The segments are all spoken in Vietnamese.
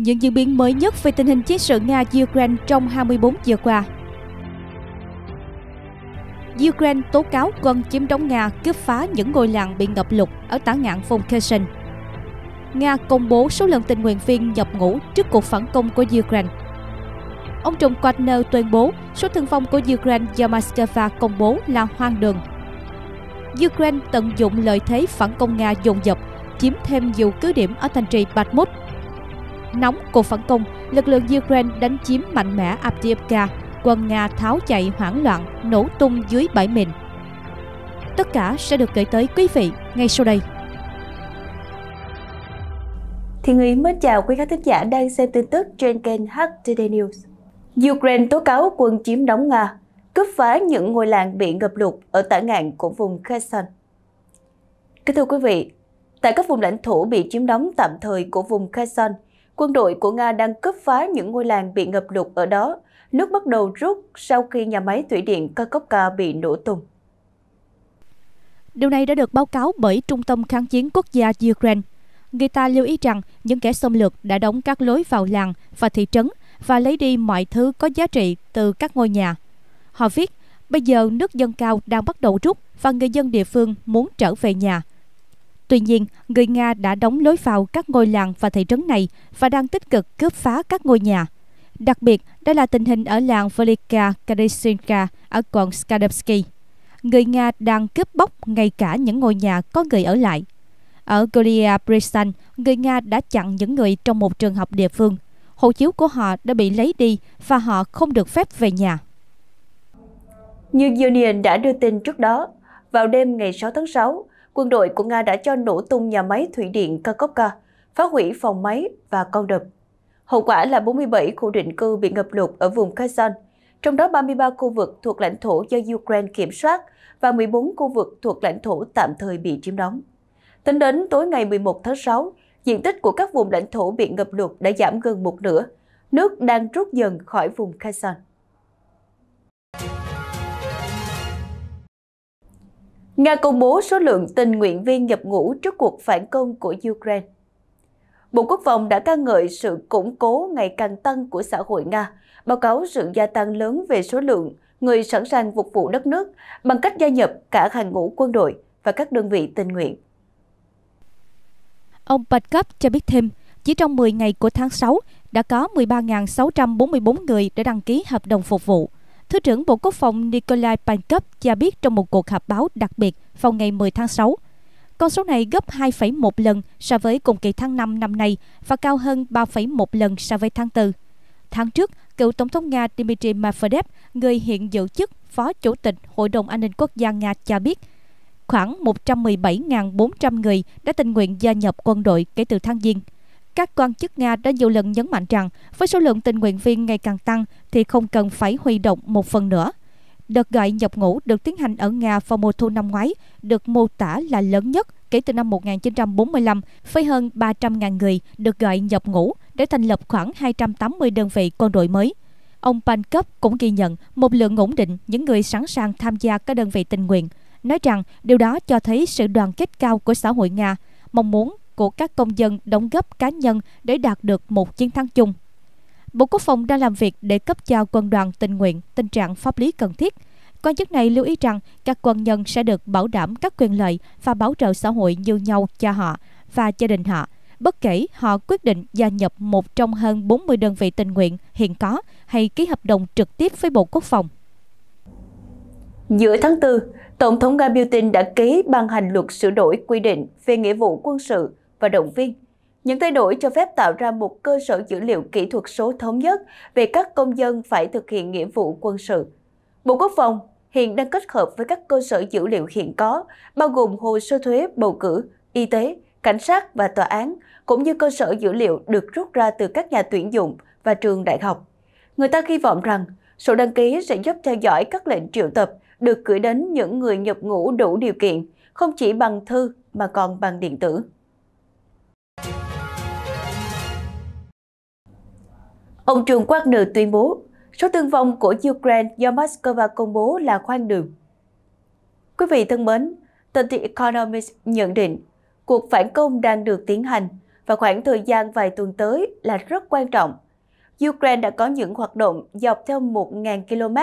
những diễn biến mới nhất về tình hình chiến sự Nga-Ukraine trong 24 giờ qua. Ukraine tố cáo quân chiếm đóng Nga cướp phá những ngôi làng bị ngập lụt ở tả ngạn vùng Kherson. Nga công bố số lượng tình nguyện viên nhập ngũ trước cuộc phản công của Ukraine. Ông Trùng Quatner tuyên bố số thương vong của Ukraine do Moscow công bố là hoang đường. Ukraine tận dụng lợi thế phản công Nga dồn dập, chiếm thêm nhiều cứ điểm ở thành trì Bakhmut Nóng cuộc phản công, lực lượng Ukraine đánh chiếm mạnh mẽ Abdiivka, quân Nga tháo chạy hoảng loạn, nổ tung dưới bãi mìn. Tất cả sẽ được kể tới quý vị ngay sau đây. Thiên Ý mến chào quý khán thính giả đang xem tin tức trên kênh HTD News. Ukraine tố cáo quân chiếm đóng Nga, cướp phá những ngôi làng bị ngập lụt ở tả ngạn của vùng Kherson. Kính thưa quý vị, tại các vùng lãnh thổ bị chiếm đóng tạm thời của vùng Kherson, quân đội của Nga đang cướp phá những ngôi làng bị ngập lụt ở đó. Nước bắt đầu rút sau khi nhà máy thủy điện Kakovka bị nổ tung. Điều này đã được báo cáo bởi Trung tâm Kháng chiến Quốc gia Ukraine. Người ta lưu ý rằng những kẻ xâm lược đã đóng các lối vào làng và thị trấn và lấy đi mọi thứ có giá trị từ các ngôi nhà. Họ viết, bây giờ nước dâng cao đang bắt đầu rút và người dân địa phương muốn trở về nhà. Tuy nhiên, người Nga đã đóng lối vào các ngôi làng và thị trấn này và đang tích cực cướp phá các ngôi nhà. Đặc biệt, đây là tình hình ở làng Velika Kadyshinka ở quận Skadovsky. Người Nga đang cướp bóc ngay cả những ngôi nhà có người ở lại. Ở Golia Bristan, người Nga đã chặn những người trong một trường học địa phương. Hộ chiếu của họ đã bị lấy đi và họ không được phép về nhà. Như Union đã đưa tin trước đó, vào đêm ngày 6 tháng 6, quân đội của Nga đã cho nổ tung nhà máy thủy điện Kakhovka, phá hủy phòng máy và con đập. Hậu quả là 47 khu định cư bị ngập lụt ở vùng Kherson, trong đó 33 khu vực thuộc lãnh thổ do Ukraine kiểm soát và 14 khu vực thuộc lãnh thổ tạm thời bị chiếm đóng. Tính đến tối ngày 11 tháng 6, diện tích của các vùng lãnh thổ bị ngập lụt đã giảm gần một nửa. Nước đang rút dần khỏi vùng Kazan. Nga công bố số lượng tình nguyện viên nhập ngũ trước cuộc phản công của Ukraine. Bộ Quốc phòng đã ca ngợi sự củng cố ngày càng tăng của xã hội Nga, báo cáo sự gia tăng lớn về số lượng người sẵn sàng phục vụ đất nước bằng cách gia nhập cả hàng ngũ quân đội và các đơn vị tình nguyện. Ông Patkov cho biết thêm, chỉ trong 10 ngày của tháng 6 đã có 13.644 người đã đăng ký hợp đồng phục vụ. Thứ trưởng Bộ Quốc phòng Nikolai Pankov cho biết trong một cuộc họp báo đặc biệt vào ngày 10 tháng 6. Con số này gấp 2,1 lần so với cùng kỳ tháng 5 năm nay và cao hơn 3,1 lần so với tháng 4. Tháng trước, cựu Tổng thống Nga Dmitry Medvedev, người hiện giữ chức Phó Chủ tịch Hội đồng An ninh Quốc gia Nga cho biết, khoảng 117.400 người đã tình nguyện gia nhập quân đội kể từ tháng Giêng. Các quan chức Nga đã nhiều lần nhấn mạnh rằng với số lượng tình nguyện viên ngày càng tăng thì không cần phải huy động một phần nữa. Đợt gọi nhập ngũ được tiến hành ở Nga vào mùa thu năm ngoái được mô tả là lớn nhất kể từ năm 1945 với hơn 300.000 người được gọi nhập ngũ để thành lập khoảng 280 đơn vị quân đội mới. Ông Pankov cũng ghi nhận một lượng ổn định những người sẵn sàng tham gia các đơn vị tình nguyện, nói rằng điều đó cho thấy sự đoàn kết cao của xã hội Nga, mong muốn của các công dân đóng góp cá nhân để đạt được một chiến thắng chung. Bộ Quốc phòng đang làm việc để cấp cho quân đoàn tình nguyện tình trạng pháp lý cần thiết. Quan chức này lưu ý rằng các quân nhân sẽ được bảo đảm các quyền lợi và bảo trợ xã hội như nhau cho họ và gia đình họ, bất kể họ quyết định gia nhập một trong hơn 40 đơn vị tình nguyện hiện có hay ký hợp đồng trực tiếp với Bộ Quốc phòng. Giữa tháng 4, Tổng thống Nga Putin đã ký ban hành luật sửa đổi quy định về nghĩa vụ quân sự và động viên. Những thay đổi cho phép tạo ra một cơ sở dữ liệu kỹ thuật số thống nhất về các công dân phải thực hiện nghĩa vụ quân sự. Bộ Quốc phòng hiện đang kết hợp với các cơ sở dữ liệu hiện có, bao gồm hồ sơ thuế, bầu cử, y tế, cảnh sát và tòa án, cũng như cơ sở dữ liệu được rút ra từ các nhà tuyển dụng và trường đại học. Người ta hy vọng rằng sổ đăng ký sẽ giúp theo dõi các lệnh triệu tập được gửi đến những người nhập ngũ đủ điều kiện, không chỉ bằng thư mà còn bằng điện tử. Ông Trường Wagner tuyên bố, số thương vong của Ukraine do Moscow công bố là khoan đường. Quý vị thân mến, tờ The Economist nhận định cuộc phản công đang được tiến hành và khoảng thời gian vài tuần tới là rất quan trọng. Ukraine đã có những hoạt động dọc theo 1.000 km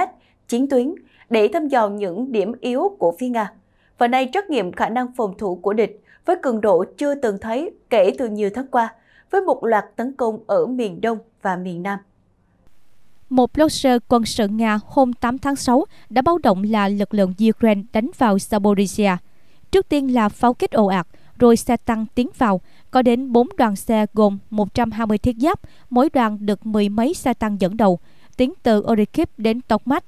chiến tuyến để thăm dò những điểm yếu của phía Nga và nay trắc nghiệm khả năng phòng thủ của địch với cường độ chưa từng thấy kể từ nhiều tháng qua với một loạt tấn công ở miền Đông và miền Nam. Một blogger quân sự Nga hôm 8 tháng 6 đã báo động là lực lượng Ukraine đánh vào Zaporizhia. Trước tiên là pháo kích ồ ạt, rồi xe tăng tiến vào. Có đến 4 đoàn xe gồm 120 thiết giáp, mỗi đoàn được mười mấy xe tăng dẫn đầu, tiến từ Orikip đến Tokmat,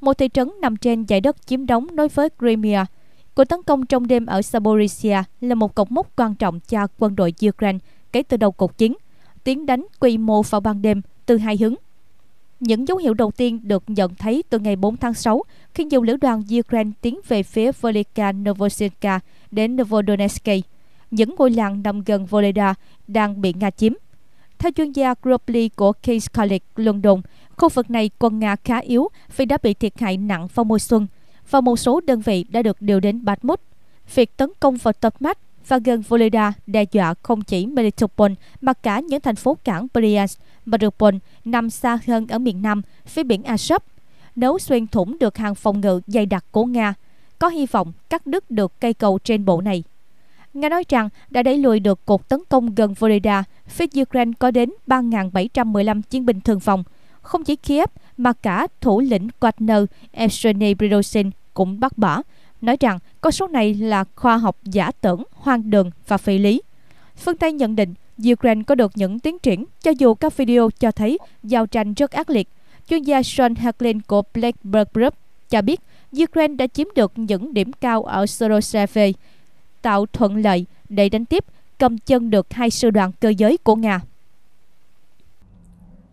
một thị trấn nằm trên dải đất chiếm đóng đối với Crimea. Cuộc tấn công trong đêm ở Zaporizhia là một cột mốc quan trọng cho quân đội Ukraine kể từ đầu cuộc chiến, tiến đánh quy mô vào ban đêm từ hai hướng. Những dấu hiệu đầu tiên được nhận thấy từ ngày 4 tháng 6 khi nhiều lữ đoàn Ukraine tiến về phía Velika Novosilka đến Novodonetsk. Những ngôi làng nằm gần Voleda đang bị Nga chiếm. Theo chuyên gia Gropley của Case College London, khu vực này quân Nga khá yếu vì đã bị thiệt hại nặng vào mùa xuân và một số đơn vị đã được điều đến Bakhmut. Việc tấn công vào mắt và gần Voleda đe dọa không chỉ Melitopol mà cả những thành phố cảng Bryansk, Mariupol nằm xa hơn ở miền Nam, phía biển Azov. Nếu xuyên thủng được hàng phòng ngự dày đặc của Nga, có hy vọng cắt đứt được cây cầu trên bộ này. Nga nói rằng đã đẩy lùi được cuộc tấn công gần Voleda, phía Ukraine có đến 3.715 chiến binh thương vong. Không chỉ Kiev mà cả thủ lĩnh Wagner Evgeny Prigozhin cũng bác bỏ nói rằng con số này là khoa học giả tưởng, hoang đường và phi lý. Phương Tây nhận định Ukraine có được những tiến triển cho dù các video cho thấy giao tranh rất ác liệt. Chuyên gia Sean Haglin của Blackbird Group cho biết Ukraine đã chiếm được những điểm cao ở Soroseve, tạo thuận lợi để đánh tiếp cầm chân được hai sư đoàn cơ giới của Nga.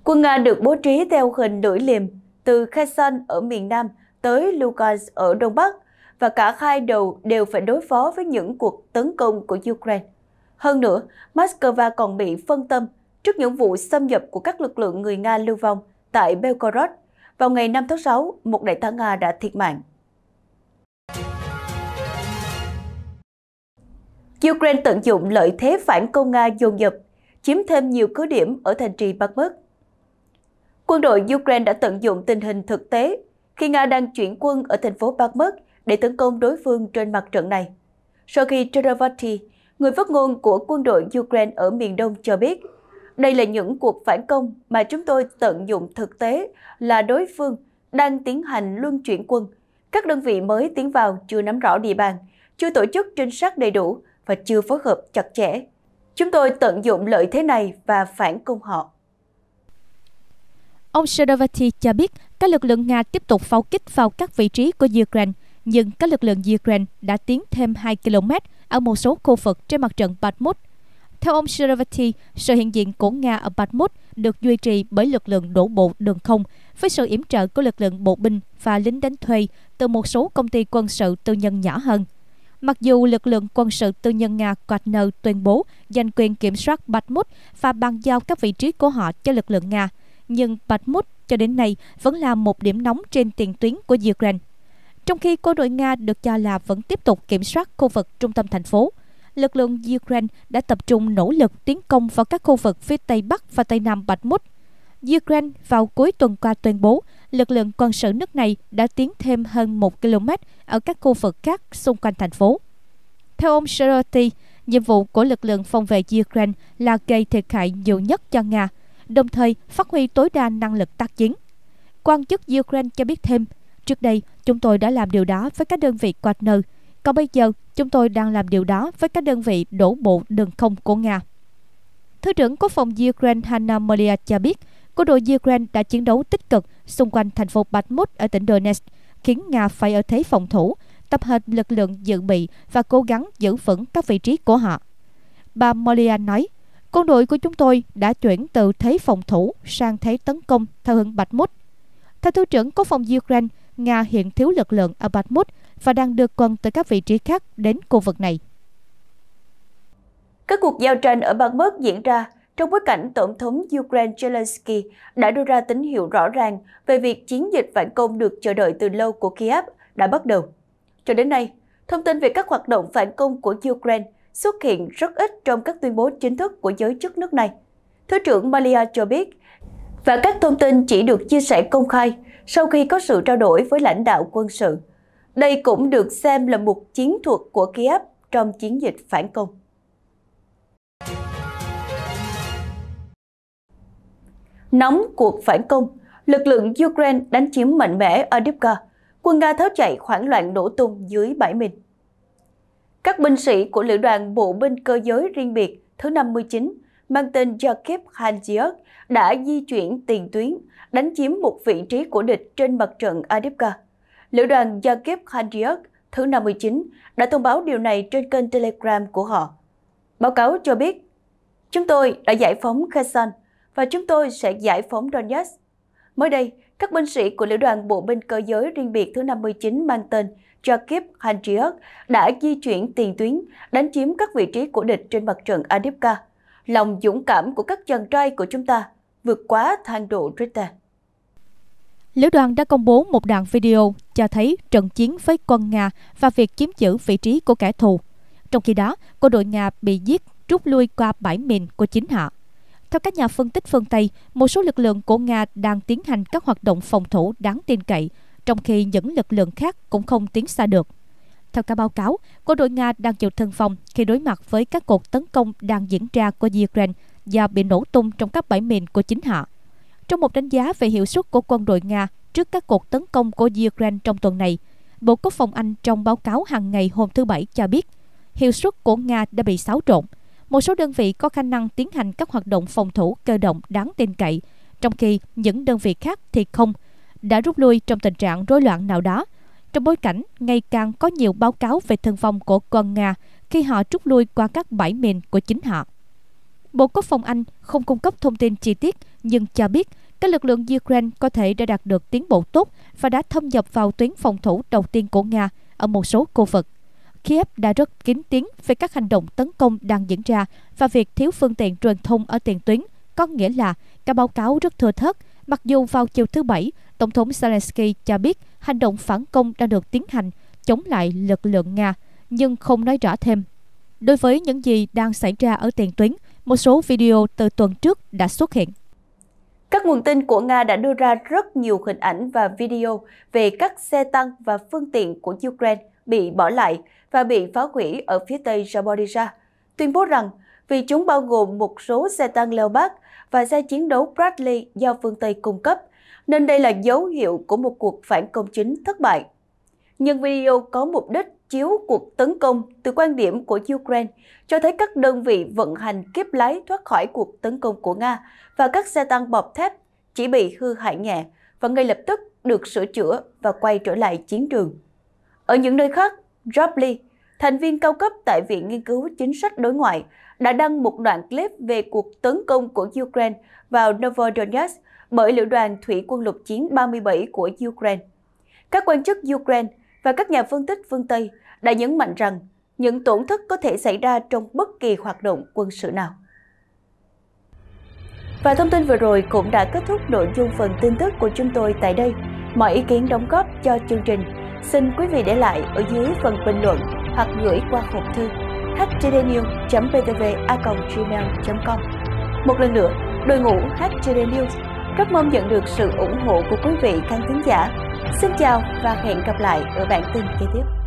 Quân Nga được bố trí theo hình lưỡi liềm từ Kherson ở miền Nam tới Lugansk ở Đông Bắc – và cả hai đầu đều phải đối phó với những cuộc tấn công của Ukraine. Hơn nữa, Moscow còn bị phân tâm trước những vụ xâm nhập của các lực lượng người Nga lưu vong tại Belgorod. Vào ngày 5 tháng 6, một đại tá Nga đã thiệt mạng. Ukraine tận dụng lợi thế phản công Nga dồn dập, chiếm thêm nhiều cứ điểm ở thành trì Bakhmut. Quân đội Ukraine đã tận dụng tình hình thực tế khi Nga đang chuyển quân ở thành phố Bakhmut để tấn công đối phương trên mặt trận này. Sau khi Cheravati, người phát ngôn của quân đội Ukraine ở miền Đông cho biết, đây là những cuộc phản công mà chúng tôi tận dụng thực tế là đối phương đang tiến hành luân chuyển quân. Các đơn vị mới tiến vào chưa nắm rõ địa bàn, chưa tổ chức trinh sát đầy đủ và chưa phối hợp chặt chẽ. Chúng tôi tận dụng lợi thế này và phản công họ. Ông Sherovati cho biết các lực lượng Nga tiếp tục pháo kích vào các vị trí của Ukraine nhưng các lực lượng Ukraine đã tiến thêm 2 km ở một số khu vực trên mặt trận Bakhmut. Theo ông Sherevaty, sự hiện diện của Nga ở Bakhmut được duy trì bởi lực lượng đổ bộ đường không với sự yểm trợ của lực lượng bộ binh và lính đánh thuê từ một số công ty quân sự tư nhân nhỏ hơn. Mặc dù lực lượng quân sự tư nhân Nga Wagner tuyên bố giành quyền kiểm soát Bakhmut và bàn giao các vị trí của họ cho lực lượng Nga, nhưng Bakhmut cho đến nay vẫn là một điểm nóng trên tiền tuyến của Ukraine. Trong khi quân đội Nga được cho là vẫn tiếp tục kiểm soát khu vực trung tâm thành phố, lực lượng Ukraine đã tập trung nỗ lực tiến công vào các khu vực phía Tây Bắc và Tây Nam Bạch Mút. Ukraine vào cuối tuần qua tuyên bố lực lượng quân sự nước này đã tiến thêm hơn 1 km ở các khu vực khác xung quanh thành phố. Theo ông Sherati, nhiệm vụ của lực lượng phòng vệ Ukraine là gây thiệt hại nhiều nhất cho Nga, đồng thời phát huy tối đa năng lực tác chiến. Quan chức Ukraine cho biết thêm Trước đây, chúng tôi đã làm điều đó với các đơn vị Wagner, còn bây giờ chúng tôi đang làm điều đó với các đơn vị đổ bộ đường không của Nga. Thứ trưởng Quốc phòng Ukraine Hanna Malia cho biết, quân đội Ukraine đã chiến đấu tích cực xung quanh thành phố Bakhmut ở tỉnh Donetsk, khiến Nga phải ở thế phòng thủ, tập hợp lực lượng dự bị và cố gắng giữ vững các vị trí của họ. Bà Molia nói, quân đội của chúng tôi đã chuyển từ thế phòng thủ sang thế tấn công theo hướng Bạch Mút. Theo Thứ trưởng Quốc phòng Ukraine, Nga hiện thiếu lực lượng ở Bakhmut và đang đưa quân từ các vị trí khác đến khu vực này. Các cuộc giao tranh ở Bakhmut diễn ra trong bối cảnh Tổng thống Ukraine Zelensky đã đưa ra tín hiệu rõ ràng về việc chiến dịch phản công được chờ đợi từ lâu của Kiev đã bắt đầu. Cho đến nay, thông tin về các hoạt động phản công của Ukraine xuất hiện rất ít trong các tuyên bố chính thức của giới chức nước này. Thứ trưởng Malia cho biết, và các thông tin chỉ được chia sẻ công khai sau khi có sự trao đổi với lãnh đạo quân sự. Đây cũng được xem là một chiến thuật của Kiev trong chiến dịch phản công. Nóng cuộc phản công, lực lượng Ukraine đánh chiếm mạnh mẽ ở Adivka, quân Nga tháo chạy khoảng loạn nổ tung dưới bãi mình. Các binh sĩ của lữ đoàn bộ binh cơ giới riêng biệt thứ 59 mang tên Jakib Khanjiak đã di chuyển tiền tuyến, đánh chiếm một vị trí của địch trên mặt trận Adipka. Lữ đoàn Jakib Khanjiak thứ 59 đã thông báo điều này trên kênh Telegram của họ. Báo cáo cho biết, chúng tôi đã giải phóng Kherson và chúng tôi sẽ giải phóng Donetsk. Mới đây, các binh sĩ của lữ đoàn bộ binh cơ giới riêng biệt thứ 59 mang tên Jakib Hanjiak đã di chuyển tiền tuyến, đánh chiếm các vị trí của địch trên mặt trận Adipka lòng dũng cảm của các chàng trai của chúng ta vượt quá thang độ Twitter. Lữ đoàn đã công bố một đoạn video cho thấy trận chiến với quân Nga và việc chiếm giữ vị trí của kẻ thù. Trong khi đó, quân đội Nga bị giết rút lui qua bãi mìn của chính họ. Theo các nhà phân tích phương Tây, một số lực lượng của Nga đang tiến hành các hoạt động phòng thủ đáng tin cậy, trong khi những lực lượng khác cũng không tiến xa được. Theo các báo cáo, quân đội Nga đang chịu thân vong khi đối mặt với các cuộc tấn công đang diễn ra của Ukraine và bị nổ tung trong các bãi mìn của chính họ. Trong một đánh giá về hiệu suất của quân đội Nga trước các cuộc tấn công của Ukraine trong tuần này, Bộ Quốc phòng Anh trong báo cáo hàng ngày hôm thứ Bảy cho biết hiệu suất của Nga đã bị xáo trộn. Một số đơn vị có khả năng tiến hành các hoạt động phòng thủ cơ động đáng tin cậy, trong khi những đơn vị khác thì không, đã rút lui trong tình trạng rối loạn nào đó – trong bối cảnh ngày càng có nhiều báo cáo về thân phong của quân Nga khi họ rút lui qua các bãi mìn của chính họ. Bộ Quốc phòng Anh không cung cấp thông tin chi tiết nhưng cho biết các lực lượng Ukraine có thể đã đạt được tiến bộ tốt và đã thâm nhập vào tuyến phòng thủ đầu tiên của Nga ở một số khu vực. Kiev đã rất kín tiếng về các hành động tấn công đang diễn ra và việc thiếu phương tiện truyền thông ở tiền tuyến, có nghĩa là các báo cáo rất thưa thớt, mặc dù vào chiều thứ Bảy, Tổng thống Zelensky cho biết hành động phản công đang được tiến hành chống lại lực lượng Nga, nhưng không nói rõ thêm. Đối với những gì đang xảy ra ở tiền tuyến, một số video từ tuần trước đã xuất hiện. Các nguồn tin của Nga đã đưa ra rất nhiều hình ảnh và video về các xe tăng và phương tiện của Ukraine bị bỏ lại và bị phá hủy ở phía tây Zaporizhia, tuyên bố rằng vì chúng bao gồm một số xe tăng Leopard và xe chiến đấu Bradley do phương Tây cung cấp, nên đây là dấu hiệu của một cuộc phản công chính thất bại. Nhưng video có mục đích chiếu cuộc tấn công từ quan điểm của Ukraine cho thấy các đơn vị vận hành kiếp lái thoát khỏi cuộc tấn công của Nga và các xe tăng bọc thép chỉ bị hư hại nhẹ và ngay lập tức được sửa chữa và quay trở lại chiến trường. Ở những nơi khác, Drably, thành viên cao cấp tại Viện Nghiên cứu Chính sách Đối ngoại, đã đăng một đoạn clip về cuộc tấn công của Ukraine vào Novodonetsk bởi lữ đoàn thủy quân lục chiến 37 của Ukraine. Các quan chức Ukraine và các nhà phân tích phương Tây đã nhấn mạnh rằng những tổn thất có thể xảy ra trong bất kỳ hoạt động quân sự nào. Và thông tin vừa rồi cũng đã kết thúc nội dung phần tin tức của chúng tôi tại đây. Mọi ý kiến đóng góp cho chương trình xin quý vị để lại ở dưới phần bình luận hoặc gửi qua hộp thư htdnews.ptv.gmail.com Một lần nữa, đội ngũ HTD News rất mong nhận được sự ủng hộ của quý vị khán thính giả. Xin chào và hẹn gặp lại ở bản tin kế tiếp.